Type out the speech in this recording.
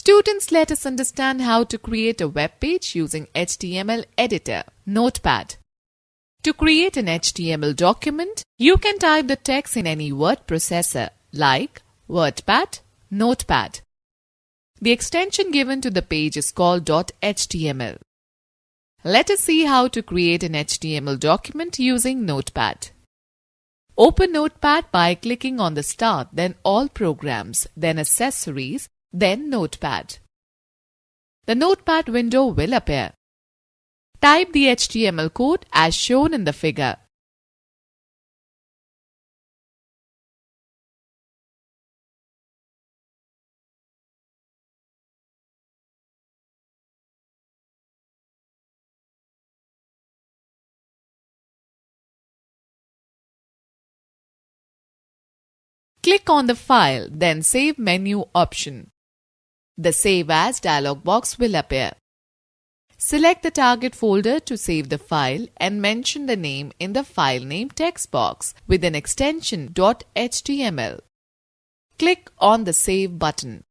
Students let us understand how to create a web page using HTML editor, Notepad. To create an HTML document, you can type the text in any word processor like WordPad, Notepad. The extension given to the page is called .html. Let us see how to create an HTML document using Notepad. Open Notepad by clicking on the Start, then All Programs, then Accessories, then Notepad. The Notepad window will appear. Type the HTML code as shown in the figure. Click on the File, then Save Menu option. The Save As dialog box will appear. Select the target folder to save the file and mention the name in the file name text box with an extension .html. Click on the Save button.